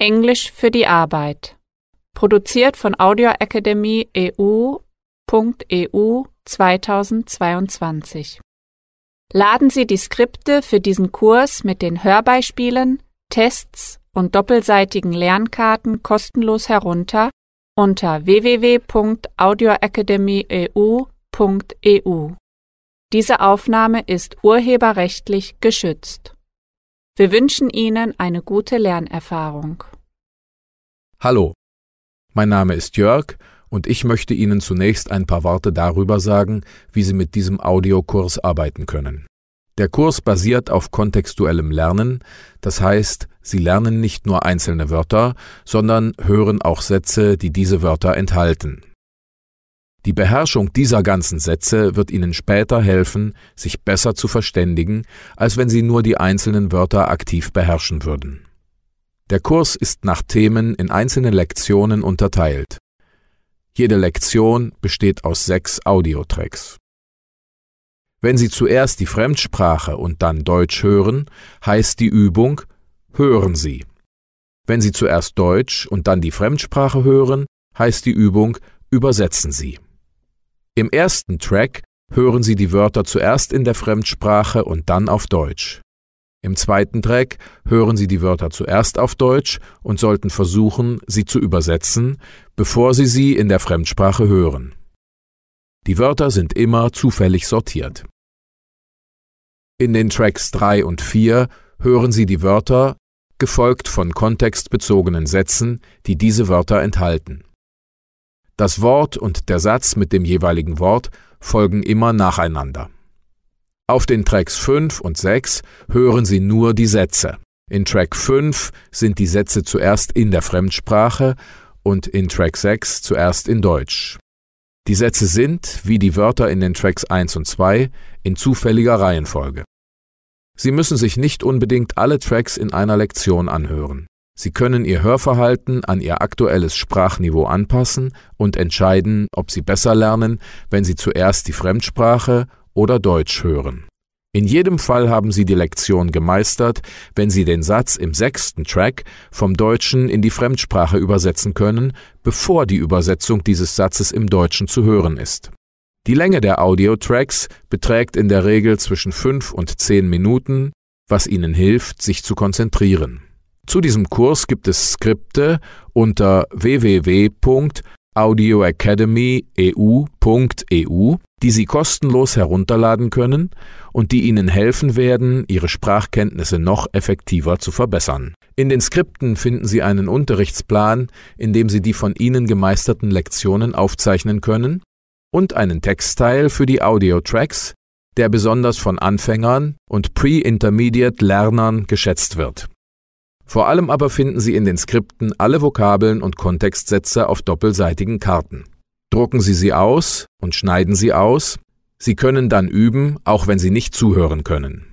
Englisch für die Arbeit. Produziert von Audio Academy EU.eu 2022. E Laden Sie die Skripte für diesen Kurs mit den Hörbeispielen, Tests und doppelseitigen Lernkarten kostenlos herunter unter www.audioacademy.eu.eu. E Diese Aufnahme ist urheberrechtlich geschützt. Wir wünschen Ihnen eine gute Lernerfahrung. Hallo, mein Name ist Jörg und ich möchte Ihnen zunächst ein paar Worte darüber sagen, wie Sie mit diesem Audiokurs arbeiten können. Der Kurs basiert auf kontextuellem Lernen, das heißt, Sie lernen nicht nur einzelne Wörter, sondern hören auch Sätze, die diese Wörter enthalten. Die Beherrschung dieser ganzen Sätze wird Ihnen später helfen, sich besser zu verständigen, als wenn Sie nur die einzelnen Wörter aktiv beherrschen würden. Der Kurs ist nach Themen in einzelne Lektionen unterteilt. Jede Lektion besteht aus sechs Audiotracks. Wenn Sie zuerst die Fremdsprache und dann Deutsch hören, heißt die Übung Hören Sie. Wenn Sie zuerst Deutsch und dann die Fremdsprache hören, heißt die Übung Übersetzen Sie. Im ersten Track hören Sie die Wörter zuerst in der Fremdsprache und dann auf Deutsch. Im zweiten Track hören Sie die Wörter zuerst auf Deutsch und sollten versuchen, sie zu übersetzen, bevor Sie sie in der Fremdsprache hören. Die Wörter sind immer zufällig sortiert. In den Tracks 3 und 4 hören Sie die Wörter, gefolgt von kontextbezogenen Sätzen, die diese Wörter enthalten. Das Wort und der Satz mit dem jeweiligen Wort folgen immer nacheinander. Auf den Tracks 5 und 6 hören Sie nur die Sätze. In Track 5 sind die Sätze zuerst in der Fremdsprache und in Track 6 zuerst in Deutsch. Die Sätze sind, wie die Wörter in den Tracks 1 und 2, in zufälliger Reihenfolge. Sie müssen sich nicht unbedingt alle Tracks in einer Lektion anhören. Sie können Ihr Hörverhalten an Ihr aktuelles Sprachniveau anpassen und entscheiden, ob Sie besser lernen, wenn Sie zuerst die Fremdsprache oder Deutsch hören. In jedem Fall haben Sie die Lektion gemeistert, wenn Sie den Satz im sechsten Track vom Deutschen in die Fremdsprache übersetzen können, bevor die Übersetzung dieses Satzes im Deutschen zu hören ist. Die Länge der Audiotracks beträgt in der Regel zwischen fünf und zehn Minuten, was Ihnen hilft, sich zu konzentrieren. Zu diesem Kurs gibt es Skripte unter www.audioacademy.eu, die Sie kostenlos herunterladen können und die Ihnen helfen werden, Ihre Sprachkenntnisse noch effektiver zu verbessern. In den Skripten finden Sie einen Unterrichtsplan, in dem Sie die von Ihnen gemeisterten Lektionen aufzeichnen können und einen Textteil für die Audio-Tracks, der besonders von Anfängern und Pre-Intermediate-Lernern geschätzt wird. Vor allem aber finden Sie in den Skripten alle Vokabeln und Kontextsätze auf doppelseitigen Karten. Drucken Sie sie aus und schneiden sie aus. Sie können dann üben, auch wenn Sie nicht zuhören können.